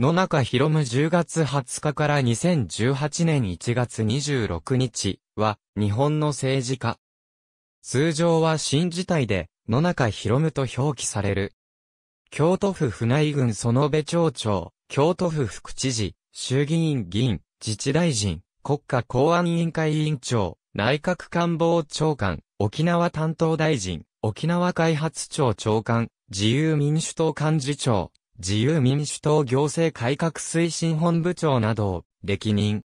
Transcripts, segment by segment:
野中博夢10月20日から2018年1月26日は日本の政治家。通常は新事態で野中博夢と表記される。京都府府内郡園部町長、京都府副知事、衆議院議員、自治大臣、国家公安委員会委員長、内閣官房長官、沖縄担当大臣、沖縄開発庁長官、自由民主党幹事長、自由民主党行政改革推進本部長などを歴任。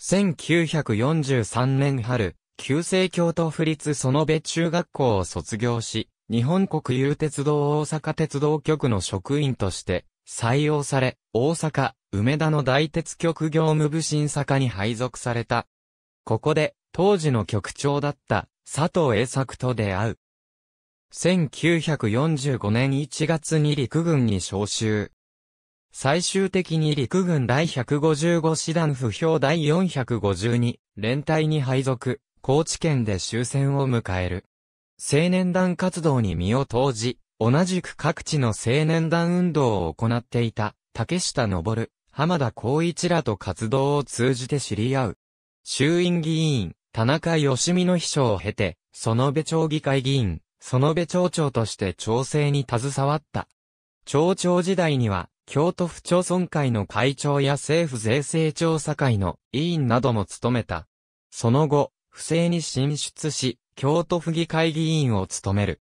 1943年春、旧制京都府立園部中学校を卒業し、日本国有鉄道大阪鉄道局の職員として採用され、大阪、梅田の大鉄局業務部審査課に配属された。ここで、当時の局長だった佐藤栄作と出会う。1945年1月に陸軍に召集。最終的に陸軍第155師団不評第452連隊に配属、高知県で終戦を迎える。青年団活動に身を投じ、同じく各地の青年団運動を行っていた、竹下登、浜田光一らと活動を通じて知り合う。衆院議員、田中義美の秘書を経て、その部町議会議員、園部町長として調整に携わった。町長時代には、京都府町村会の会長や政府税制調査会の委員なども務めた。その後、不正に進出し、京都府議会議員を務める。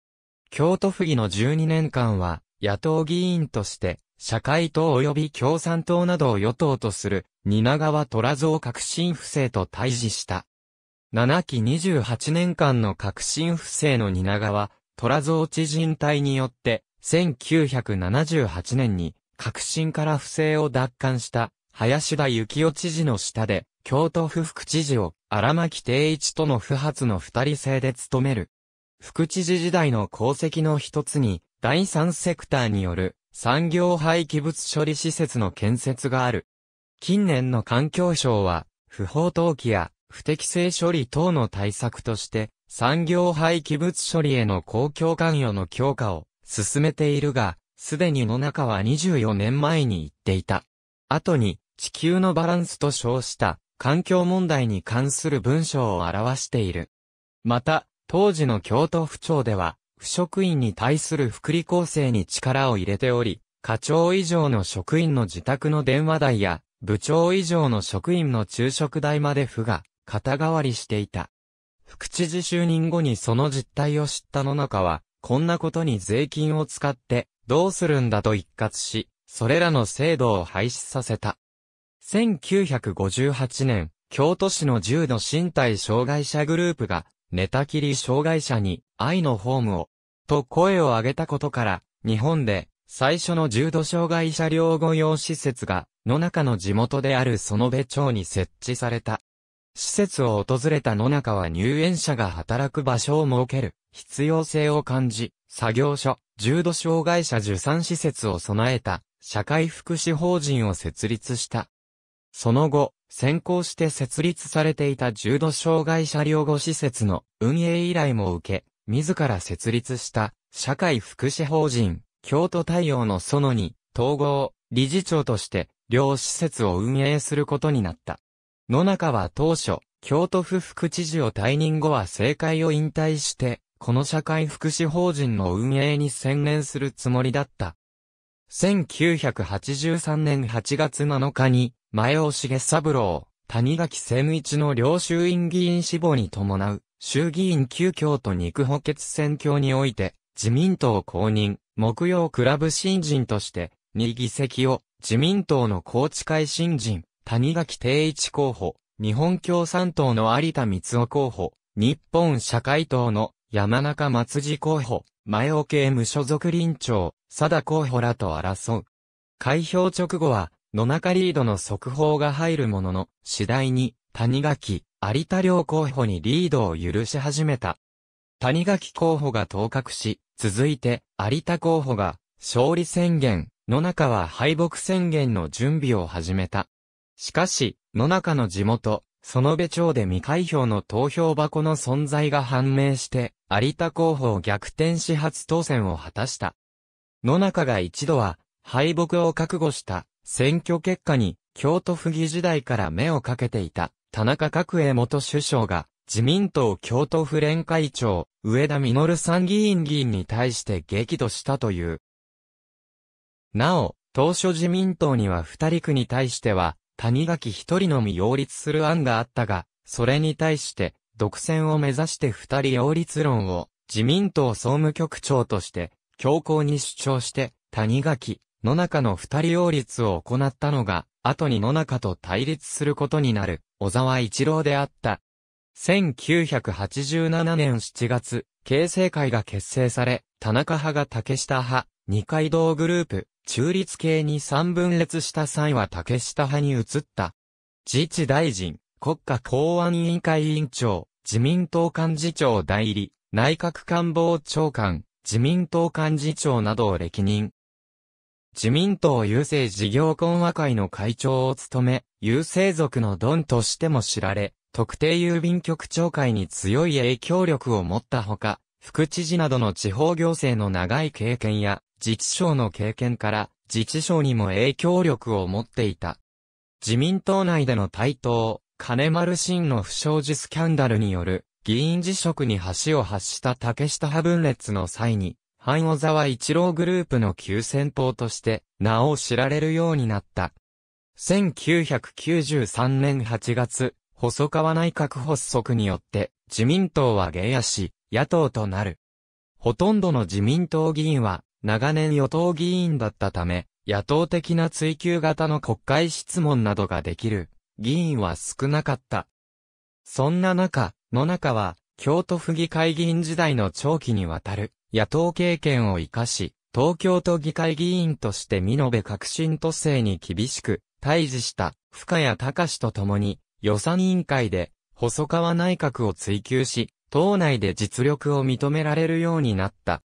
京都府議の12年間は、野党議員として、社会党及び共産党などを与党とする、蜷川虎造革新不正と対峙した。7期28年間の革新不正の蜷川、虎蔵知人隊によって、1978年に、革新から不正を奪還した、林田幸雄知事の下で、京都府副知事を、荒牧定一との不発の二人制で務める。副知事時代の功績の一つに、第三セクターによる、産業廃棄物処理施設の建設がある。近年の環境省は、不法投棄や不適正処理等の対策として、産業廃棄物処理への公共関与の強化を進めているが、すでに野中は24年前に言っていた。後に、地球のバランスと称した環境問題に関する文章を表している。また、当時の京都府庁では、不職員に対する福利厚生に力を入れており、課長以上の職員の自宅の電話代や、部長以上の職員の昼食代まで府が肩代わりしていた。副知事就任後にその実態を知った野中は、こんなことに税金を使ってどうするんだと一括し、それらの制度を廃止させた。1958年、京都市の重度身体障害者グループが、寝たきり障害者に愛のホームを、と声を上げたことから、日本で最初の重度障害者療護用施設が、野中の地元である園部町に設置された。施設を訪れた野中は入園者が働く場所を設ける必要性を感じ、作業所、重度障害者受産施設を備えた社会福祉法人を設立した。その後、先行して設立されていた重度障害者療護施設の運営依頼も受け、自ら設立した社会福祉法人、京都太陽の園に統合、理事長として両施設を運営することになった。野中は当初、京都府副知事を退任後は政界を引退して、この社会福祉法人の運営に専念するつもりだった。1983年8月7日に、前尾茂三郎、谷垣千一の両衆院議員死亡に伴う、衆議院旧京都肉補欠選挙において、自民党公認、木曜クラブ新人として、2議席を、自民党の高知会新人、谷垣定一候補、日本共産党の有田光夫候補、日本社会党の山中松次候補、前尾系無所属臨長、貞候補らと争う。開票直後は、野中リードの速報が入るものの、次第に、谷垣、有田両候補にリードを許し始めた。谷垣候補が当確し、続いて、有田候補が、勝利宣言、野中は敗北宣言の準備を始めた。しかし、野中の地元、園部町で未開票の投票箱の存在が判明して、有田候補を逆転し初当選を果たした。野中が一度は、敗北を覚悟した選挙結果に、京都府議時代から目をかけていた田中角栄元首相が、自民党京都府連会長、上田実参議院議員に対して激怒したという。なお、当初自民党には二人区に対しては、谷垣一人のみ擁立する案があったが、それに対して、独占を目指して二人擁立論を、自民党総務局長として、強硬に主張して、谷垣、野中の二人擁立を行ったのが、後に野中と対立することになる、小沢一郎であった。1987年7月、形成会が結成され、田中派が竹下派、二階堂グループ、中立系に三分裂した際は竹下派に移った。自治大臣、国家公安委員会委員長、自民党幹事長代理、内閣官房長官、自民党幹事長などを歴任。自民党郵政事業懇話会の会長を務め、郵政族のドンとしても知られ、特定郵便局長会に強い影響力を持ったほか、副知事などの地方行政の長い経験や、自治省の経験から自治省にも影響力を持っていた。自民党内での台頭、金丸真の不祥事スキャンダルによる議員辞職に橋を発した竹下派分裂の際に、半小沢一郎グループの急先鋒として名を知られるようになった。1993年8月、細川内閣発足によって自民党は下野し、野党となる。ほとんどの自民党議員は長年与党議員だったため、野党的な追及型の国会質問などができる議員は少なかった。そんな中、野中は、京都府議会議員時代の長期にわたる野党経験を活かし、東京都議会議員として見延革新都政に厳しく対峙した深谷隆と共に予算委員会で細川内閣を追求し、党内で実力を認められるようになった。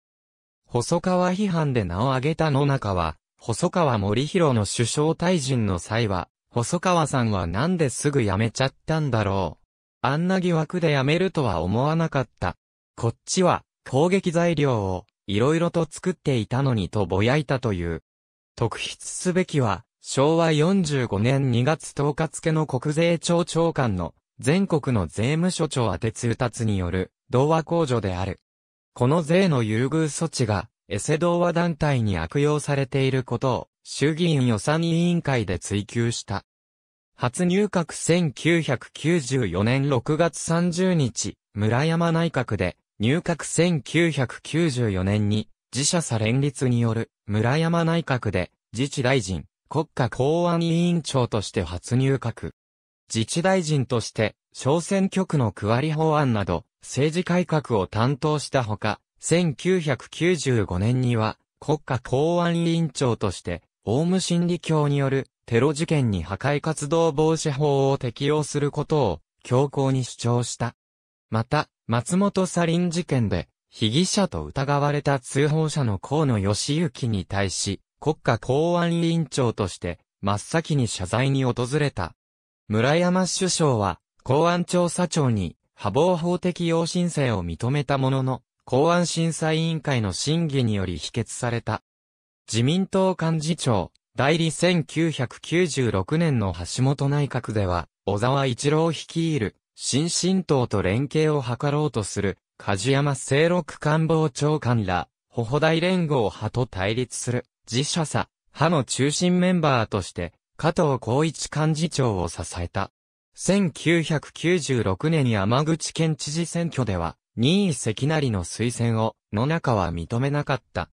細川批判で名を挙げた野中は、細川森弘の首相退陣の際は、細川さんはなんですぐ辞めちゃったんだろう。あんな疑惑で辞めるとは思わなかった。こっちは、攻撃材料を、いろいろと作っていたのにとぼやいたという。特筆すべきは、昭和45年2月10日付の国税庁長官の全国の税務署長宛通達による、同和控除である。この税の優遇措置が、エセ同話団体に悪用されていることを、衆議院予算委員会で追及した。初入閣1994年6月30日、村山内閣で、入閣1994年に、自社さ連立による村山内閣で、自治大臣、国家公安委員長として初入閣。自治大臣として、小選挙区の区割り法案など、政治改革を担当したほか、1995年には国家公安委員長として、オウム真理教によるテロ事件に破壊活動防止法を適用することを強硬に主張した。また、松本サリン事件で、被疑者と疑われた通報者の河野義行に対し、国家公安委員長として、真っ先に謝罪に訪れた。村山首相は、公安調査庁に、波防法的要申請を認めたものの、公安審査委員会の審議により否決された。自民党幹事長、代理1996年の橋本内閣では、小沢一郎率いる、新進党と連携を図ろうとする、梶山清六官房長官ら、保保大連合派と対立する、自社さ、派の中心メンバーとして、加藤光一幹事長を支えた。1996年山口県知事選挙では、意位関成の推薦を、野中は認めなかった。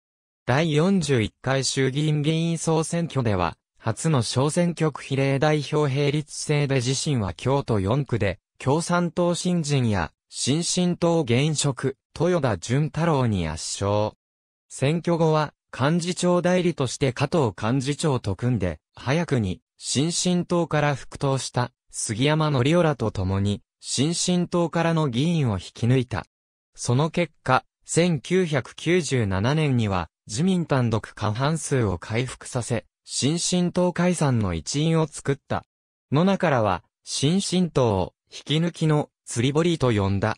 第41回衆議院議員総選挙では、初の小選挙区比例代表並立制で自身は京都4区で、共産党新人や、新進党現職、豊田淳太郎に圧勝。選挙後は、幹事長代理として加藤幹事長と組んで、早くに、新進党から復党した杉山則夫らと共に、新進党からの議員を引き抜いた。その結果、1997年には、自民単独過半数を回復させ、新進党解散の一員を作った。野中らは、新進党を、引き抜きの、釣り堀と呼んだ。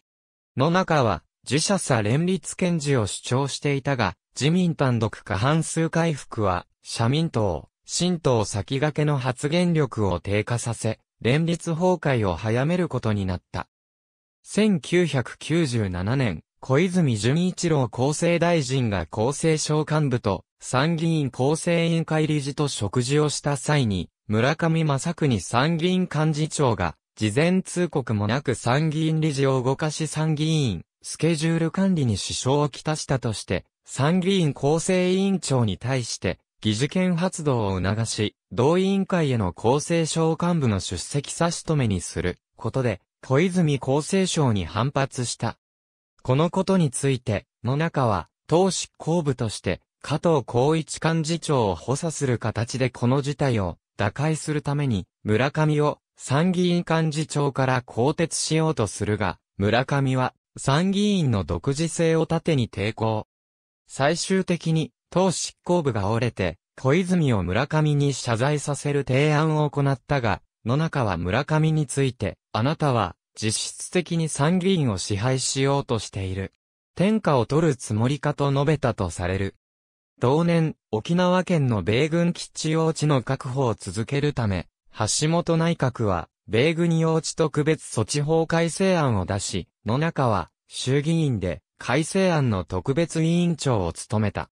野中は、自社さ連立検事を主張していたが、自民単独過半数回復は、社民党、新党先駆けの発言力を低下させ、連立崩壊を早めることになった。1997年、小泉純一郎厚生大臣が厚生省幹部と参議院厚生委員会理事と食事をした際に、村上正国参議院幹事長が、事前通告もなく参議院理事を動かし参議院、スケジュール管理に支障をきたしたとして、参議院厚生委員長に対して、議事権発動を促し、同委員会への厚生省幹部の出席差し止めにすることで、小泉厚生省に反発した。このことについて、野中は、党執行部として、加藤光一幹事長を補佐する形でこの事態を打開するために、村上を参議院幹事長から更迭しようとするが、村上は参議院の独自性を盾に抵抗。最終的に党執行部が折れて、小泉を村上に謝罪させる提案を行ったが、野中は村上について、あなたは実質的に参議院を支配しようとしている。天下を取るつもりかと述べたとされる。同年、沖縄県の米軍基地用地の確保を続けるため、橋本内閣は、米軍用地特別措置法改正案を出し、野中は、衆議院で、改正案の特別委員長を務めた。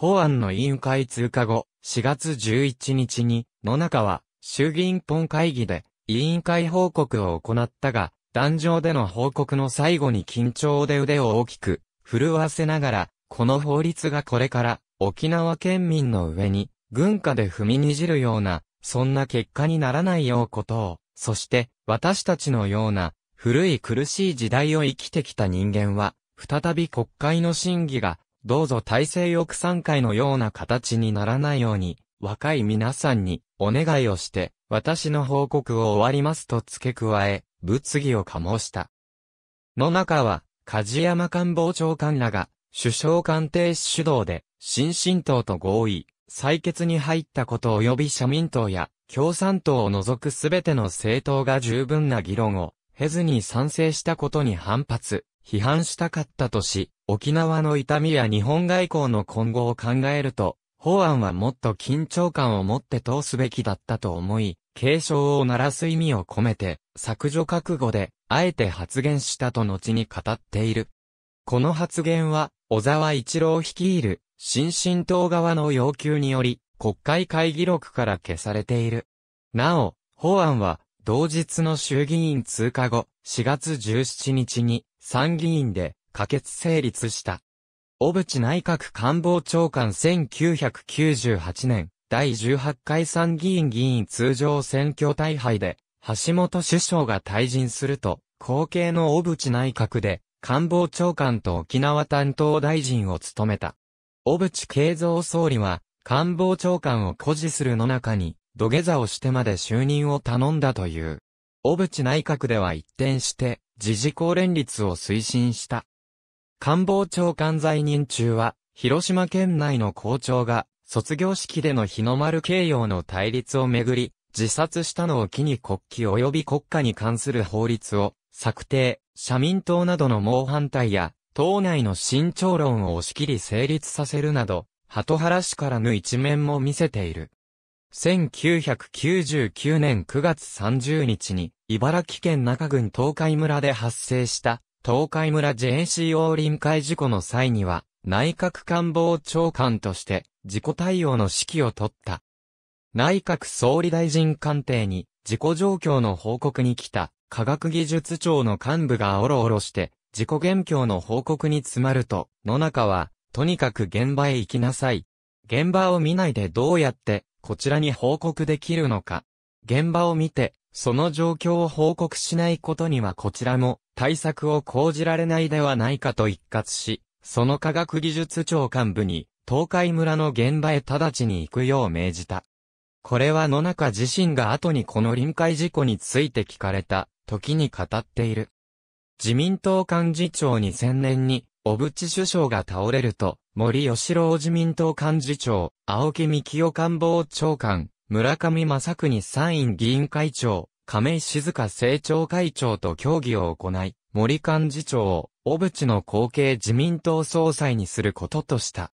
法案の委員会通過後、4月11日に、野中は、衆議院本会議で、委員会報告を行ったが、壇上での報告の最後に緊張で腕を大きく、震わせながら、この法律がこれから、沖縄県民の上に、軍下で踏みにじるような、そんな結果にならないようことを、そして、私たちのような、古い苦しい時代を生きてきた人間は、再び国会の審議がどうぞ大西翼山会のような形にならないように、若い皆さんにお願いをして、私の報告を終わりますと付け加え、物議を醸した。の中は、梶山官房長官らが、首相官邸主導で、新進党と合意、採決に入ったこと及び社民党や共産党を除くすべての政党が十分な議論を経ずに賛成したことに反発、批判したかったとし、沖縄の痛みや日本外交の今後を考えると、法案はもっと緊張感を持って通すべきだったと思い、警鐘を鳴らす意味を込めて、削除覚悟で、あえて発言したと後に語っている。この発言は、小沢一郎率いる、新進党側の要求により、国会会議録から消されている。なお、法案は、同日の衆議院通過後、4月17日に、参議院で可決成立した。小渕内閣官房長官1998年、第18回参議院議員通常選挙大敗で、橋本首相が退陣すると、後継の小渕内閣で、官房長官と沖縄担当大臣を務めた。小渕慶三総理は、官房長官を誇示するの中に、土下座をしてまで就任を頼んだという。小渕内閣では一転して、時事公連立を推進した。官房長官在任中は、広島県内の校長が、卒業式での日の丸慶容の対立をめぐり、自殺したのを機に国旗及び国家に関する法律を策定、社民党などの猛反対や、党内の慎重論を押し切り成立させるなど、鳩原氏からの一面も見せている。1999年9月30日に、茨城県中郡東海村で発生した、東海村 JCO 臨海事故の際には、内閣官房長官として、事故対応の指揮を取った。内閣総理大臣官邸に、事故状況の報告に来た、科学技術庁の幹部がおろおろして、事故現況の報告に詰まると、野中は、とにかく現場へ行きなさい。現場を見ないでどうやってこちらに報告できるのか。現場を見て、その状況を報告しないことにはこちらも対策を講じられないではないかと一括し、その科学技術庁幹部に東海村の現場へ直ちに行くよう命じた。これは野中自身が後にこの臨海事故について聞かれた時に語っている。自民党幹事長に2000年に小渕首相が倒れると、森吉郎自民党幹事長、青木幹夫官房長官、村上正国参院議員会長、亀井静香政調会長と協議を行い、森幹事長を、小渕の後継自民党総裁にすることとした。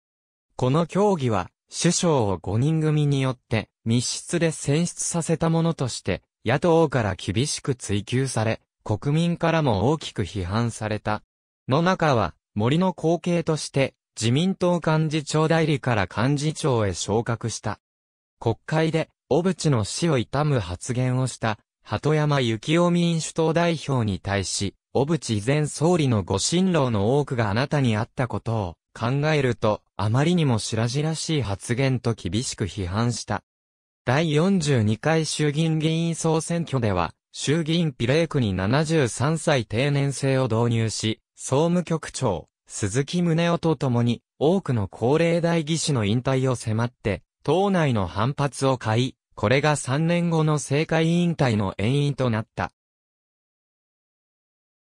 この協議は、首相を5人組によって密室で選出させたものとして、野党から厳しく追及され、国民からも大きく批判された。の中は、森の後継として、自民党幹事長代理から幹事長へ昇格した。国会で、小渕の死を悼む発言をした、鳩山幸夫民主党代表に対し、小渕前総理のご辛労の多くがあなたにあったことを考えると、あまりにも白々しい発言と厳しく批判した。第42回衆議院議員総選挙では、衆議院比例区に73歳定年制を導入し、総務局長、鈴木宗男と共に、多くの高齢代技士の引退を迫って、党内の反発を買い、これが3年後の政界引退の遠因となった。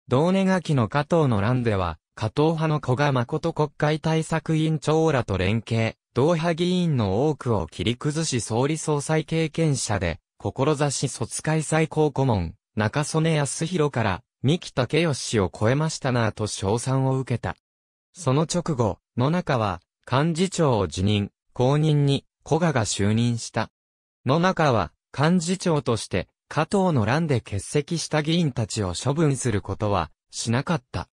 同年秋の加藤の乱では、加藤派の古賀誠国会対策委員長らと連携、同派議員の多くを切り崩し総理総裁経験者で、志卒会最高顧問、中曽根康弘から三木武義を超えましたなぁと称賛を受けた。その直後、野中は、幹事長を辞任、公認に、古賀が就任した。野中は、幹事長として、加藤の乱で欠席した議員たちを処分することは、しなかった。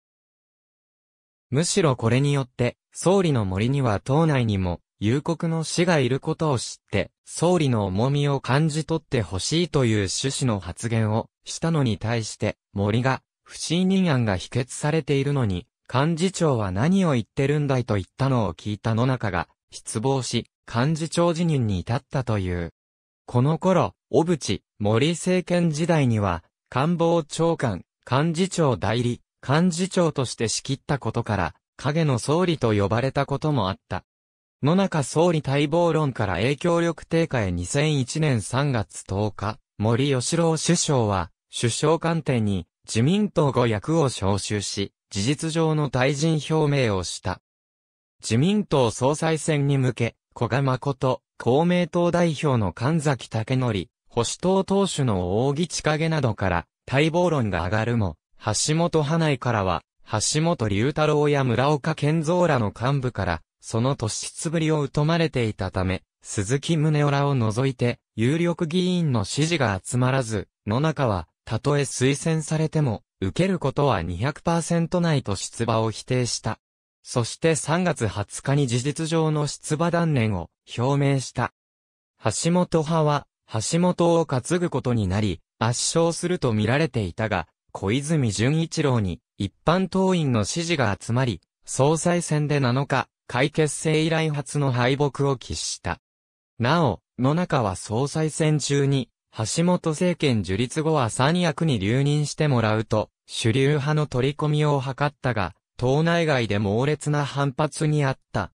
むしろこれによって、総理の森には党内にも、夕刻の死がいることを知って、総理の重みを感じ取ってほしいという趣旨の発言をしたのに対して、森が、不信任案が否決されているのに、幹事長は何を言ってるんだいと言ったのを聞いた野中が、失望し、幹事長辞任に至ったという。この頃、小渕、森政権時代には、官房長官、幹事長代理、幹事長として仕切ったことから、影の総理と呼ばれたこともあった。野中総理待望論から影響力低下へ2001年3月10日、森吉郎首相は、首相官邸に自民党5役を招集し、事実上の退陣表明をした。自民党総裁選に向け、小賀誠、公明党代表の神崎武則、保守党党首の大木千景などから待望論が上がるも、橋本派内からは、橋本龍太郎や村岡健三らの幹部から、その突出ぶりを疎まれていたため、鈴木宗男らを除いて、有力議員の支持が集まらず、野中は、たとえ推薦されても、受けることは200%ないと出馬を否定した。そして3月20日に事実上の出馬断念を表明した。橋本派は、橋本を担ぐことになり、圧勝すると見られていたが、小泉純一郎に一般党員の支持が集まり、総裁選で7日、会結成以来初の敗北を喫した。なお、野中は総裁選中に、橋本政権樹立後は三役に留任してもらうと、主流派の取り込みを図ったが、党内外で猛烈な反発にあった。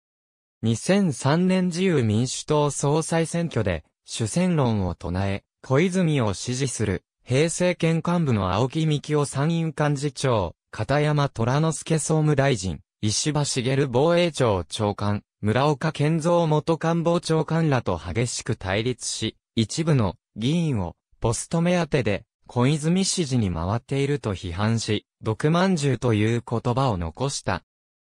2003年自由民主党総裁選挙で、主戦論を唱え、小泉を支持する、平成県幹部の青木幹雄参院幹事長、片山虎之助総務大臣、石破茂防衛庁長官、村岡健三元官房長官らと激しく対立し、一部の議員をポスト目当てで小泉支持に回っていると批判し、毒饅頭という言葉を残した。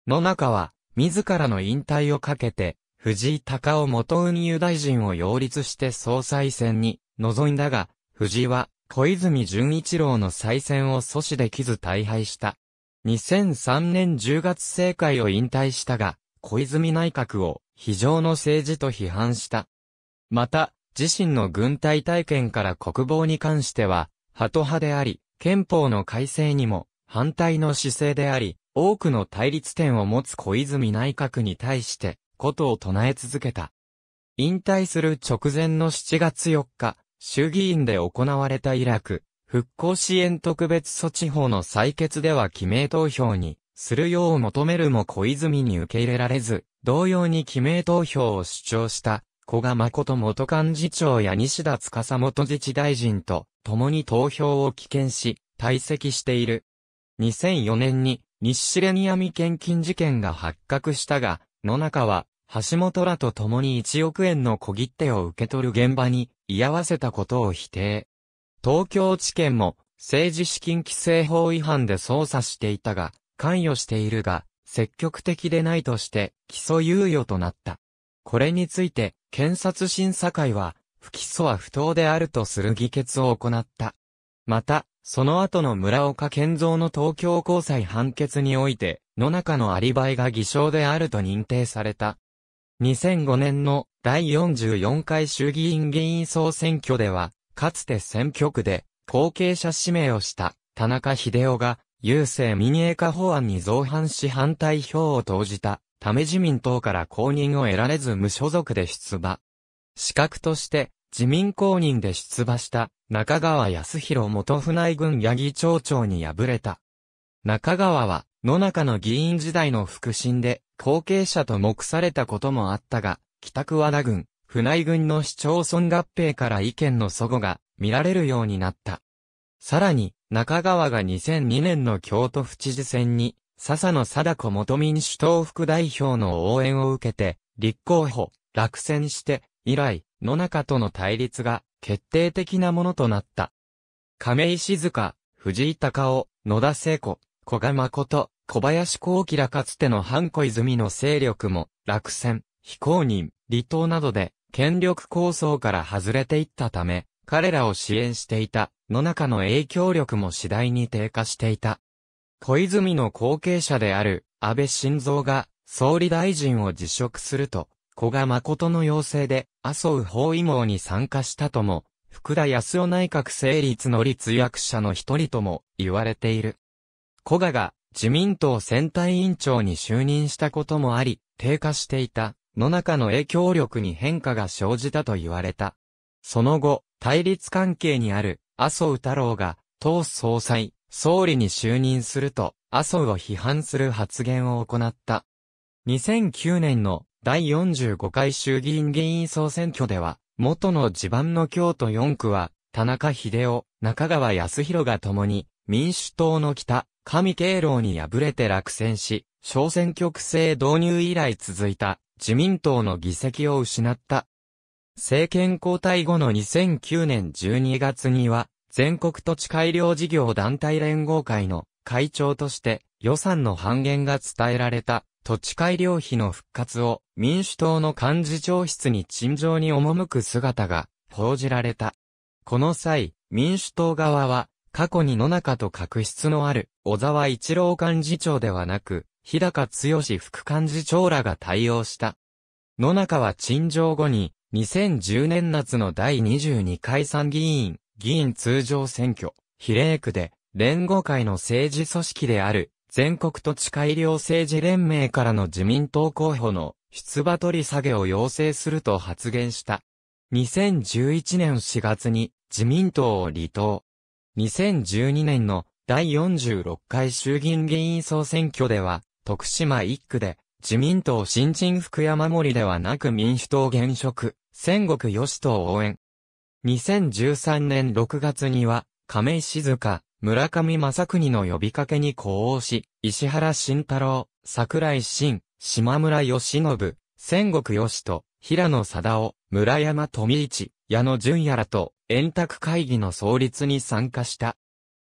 野中は、自らの引退をかけて、藤井隆夫元運輸大臣を擁立して総裁選に臨んだが、藤井は小泉純一郎の再選を阻止できず大敗した。2003年10月政界を引退したが、小泉内閣を非常の政治と批判した。また、自身の軍隊体験から国防に関しては、ハト派であり、憲法の改正にも反対の姿勢であり、多くの対立点を持つ小泉内閣に対して、ことを唱え続けた。引退する直前の7月4日、衆議院で行われたイラク、復興支援特別措置法の採決では記名投票にするよう求めるも小泉に受け入れられず、同様に記名投票を主張した小賀誠元幹事長や西田司元自治大臣と共に投票を棄権し、退席している。2004年に日シレニア献金事件が発覚したが、野中は橋本らと共に1億円の小切手を受け取る現場に居合わせたことを否定。東京地検も政治資金規正法違反で捜査していたが、関与しているが、積極的でないとして起訴猶予となった。これについて、検察審査会は、不起訴は不当であるとする議決を行った。また、その後の村岡健三の東京高裁判決において、野中のアリバイが偽証であると認定された。2005年の第44回衆議院議員総選挙では、かつて選挙区で後継者指名をした田中秀夫が郵政民営化法案に造反し反対票を投じたため自民党から公認を得られず無所属で出馬。資格として自民公認で出馬した中川康弘元船内軍八木町長に敗れた。中川は野中の議員時代の腹心で後継者と目されたこともあったが、北和田軍、船井軍の市町村合併から意見の祖語が見られるようになった。さらに、中川が2002年の京都府知事選に、笹野貞子元民主党副代表の応援を受けて、立候補、落選して、以来、野中との対立が決定的なものとなった。亀井静香、藤井隆夫、野田聖子、小賀誠、小林幸喜らかつての半小泉の勢力も、落選、非公認、離党などで権力構想から外れていったため、彼らを支援していた、野中の影響力も次第に低下していた。小泉の後継者である、安倍晋三が、総理大臣を辞職すると、古賀誠の要請で、麻生包囲網に参加したとも、福田康夫内閣成立の立役者の一人とも言われている。古賀が自民党選対委員長に就任したこともあり、低下していたの中の影響力に変化が生じたと言われた。その後、対立関係にある麻生太郎が党総裁、総理に就任すると麻生を批判する発言を行った。2009年の第45回衆議院議員総選挙では、元の地盤の京都4区は、田中秀夫、中川康弘が共に、民主党の北、上敬老に敗れて落選し、小選挙区制導入以来続いた自民党の議席を失った。政権交代後の2009年12月には、全国土地改良事業団体連合会の会長として予算の半減が伝えられた土地改良費の復活を民主党の幹事長室に陳情に赴く姿が報じられた。この際、民主党側は過去に野中と確執のある小沢一郎幹事長ではなく日高剛副幹事長らが対応した。野中は陳情後に、2010年夏の第22回参議院、議員通常選挙、比例区で、連合会の政治組織である、全国土地改良政治連盟からの自民党候補の出馬取り下げを要請すると発言した。2011年4月に自民党を離党。2012年の第46回衆議院議員総選挙では徳島一区で、自民党新人福山森ではなく民主党現職、戦国義党応援。2013年6月には、亀井静香、村上正国の呼びかけに呼応し、石原慎太郎、桜井慎、島村義信、戦国義と、平野貞夫、村山富一、矢野淳也らと、円卓会議の創立に参加した。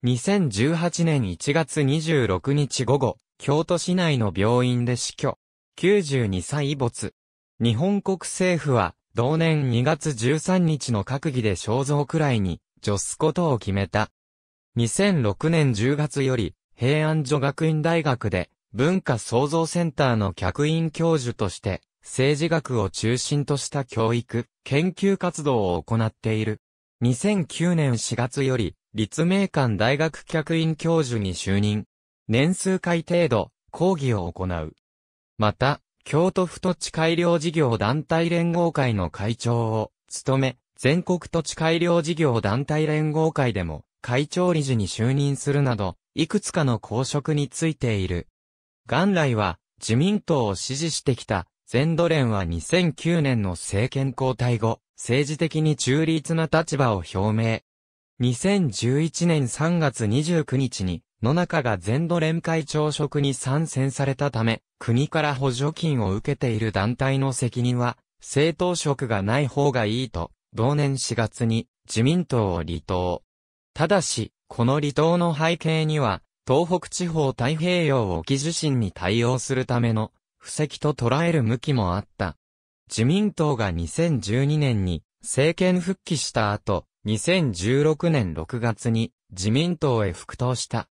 2018年1月26日午後、京都市内の病院で死去。92歳没。日本国政府は、同年2月13日の閣議で肖像くらいに、除すことを決めた。2006年10月より、平安女学院大学で、文化創造センターの客員教授として、政治学を中心とした教育、研究活動を行っている。2009年4月より、立命館大学客員教授に就任。年数回程度、講義を行う。また、京都府土地改良事業団体連合会の会長を務め、全国土地改良事業団体連合会でも会長理事に就任するなど、いくつかの公職についている。元来は自民党を支持してきた全土連は2009年の政権交代後、政治的に中立な立場を表明。2011年3月29日に野中が全土連会朝食に参戦されたため、国から補助金を受けている団体の責任は、政党職がない方がいいと、同年4月に自民党を離党。ただし、この離党の背景には、東北地方太平洋沖地震に対応するための、布石と捉える向きもあった。自民党が2012年に政権復帰した後、2016年6月に自民党へ復党した。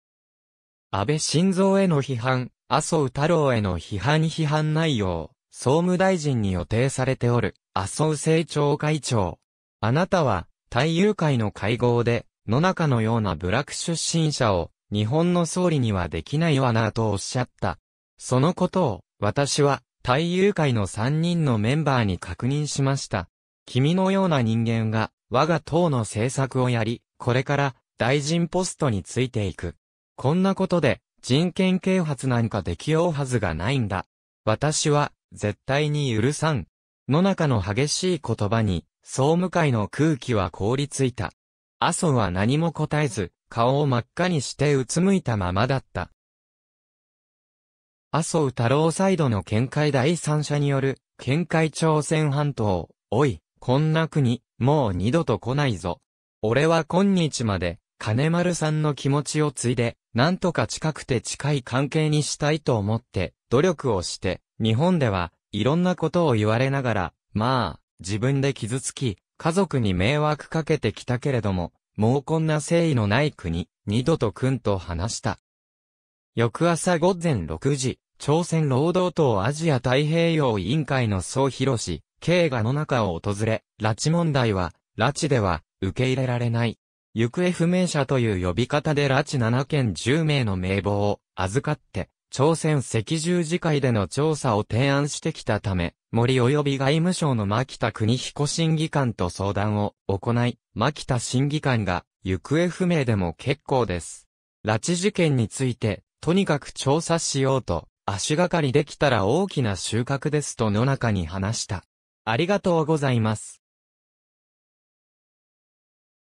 安倍晋三への批判、麻生太郎への批判批判内容、総務大臣に予定されておる、麻生政調会長。あなたは、大友会の会合で、野中のような部落出身者を、日本の総理にはできないわなとおっしゃった。そのことを、私は、大友会の3人のメンバーに確認しました。君のような人間が、我が党の政策をやり、これから、大臣ポストについていく。こんなことで、人権啓発なんかできようはずがないんだ。私は、絶対に許さん。野中の激しい言葉に、総務会の空気は凍りついた。阿蘇は何も答えず、顔を真っ赤にしてうつむいたままだった。麻生太郎サイドの見解第三者による、見解朝鮮半島、おい、こんな国、もう二度と来ないぞ。俺は今日まで、金丸さんの気持ちを継いで、なんとか近くて近い関係にしたいと思って、努力をして、日本では、いろんなことを言われながら、まあ、自分で傷つき、家族に迷惑かけてきたけれども、もうこんな誠意のない国、二度とくんと話した。翌朝午前6時、朝鮮労働党アジア太平洋委員会の総広氏、慶賀の中を訪れ、拉致問題は、拉致では、受け入れられない、行方不明者という呼び方で拉致7件10名の名簿を預かって、朝鮮赤十字会での調査を提案してきたため、森及び外務省の牧田国彦審議官と相談を行い、牧田審議官が、行方不明でも結構です。拉致事件について、とにかく調査しようと、足がかりできたら大きな収穫ですと野中に話した。ありがとうございます。